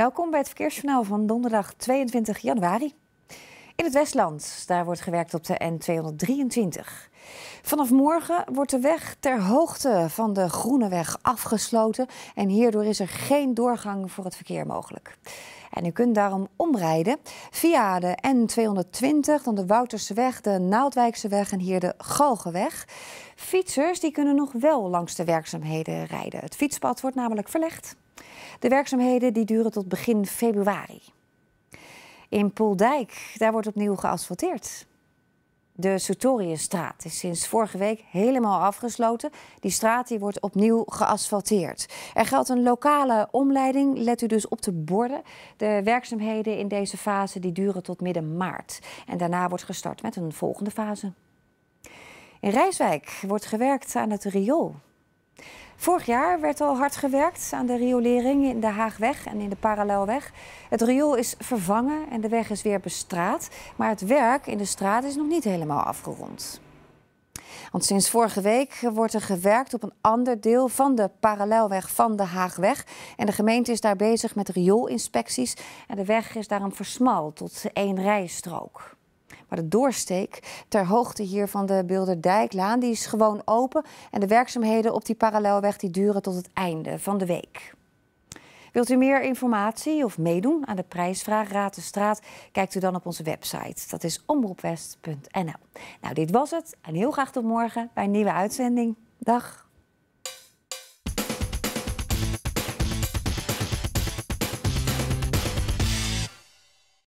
Welkom bij het Verkeersjournaal van donderdag 22 januari. In het Westland, daar wordt gewerkt op de N223. Vanaf morgen wordt de weg ter hoogte van de Groeneweg afgesloten en hierdoor is er geen doorgang voor het verkeer mogelijk. En u kunt daarom omrijden via de N220, dan de Wouterseweg, de Naaldwijkseweg en hier de Galgenweg. Fietsers die kunnen nog wel langs de werkzaamheden rijden. Het fietspad wordt namelijk verlegd. De werkzaamheden die duren tot begin februari. In Poeldijk, daar wordt opnieuw geasfalteerd. De Sertoriusstraat is sinds vorige week helemaal afgesloten. Die straat die wordt opnieuw geasfalteerd. Er geldt een lokale omleiding, let u dus op de borden. De werkzaamheden in deze fase die duren tot midden maart. En daarna wordt gestart met een volgende fase. In Rijswijk wordt gewerkt aan het riool. Vorig jaar werd al hard gewerkt aan de riolering in de Haagweg en in de Parallelweg. Het riool is vervangen en de weg is weer bestraat. Maar het werk in de straat is nog niet helemaal afgerond. Want sinds vorige week wordt er gewerkt op een ander deel van de parallelweg van de Haagweg. En de gemeente is daar bezig met rioolinspecties. En de weg is daarom versmal tot één rijstrook. Maar de doorsteek ter hoogte hier van de Bilderdijklaan, die is gewoon open. En de werkzaamheden op die parallelweg die duren tot het einde van de week. Wilt u meer informatie of meedoen aan de prijsvraag Raad de Straat? Kijkt u dan op onze website. Dat is omroepwest.nl. Nou, dit was het en heel graag tot morgen bij een nieuwe uitzending. Dag.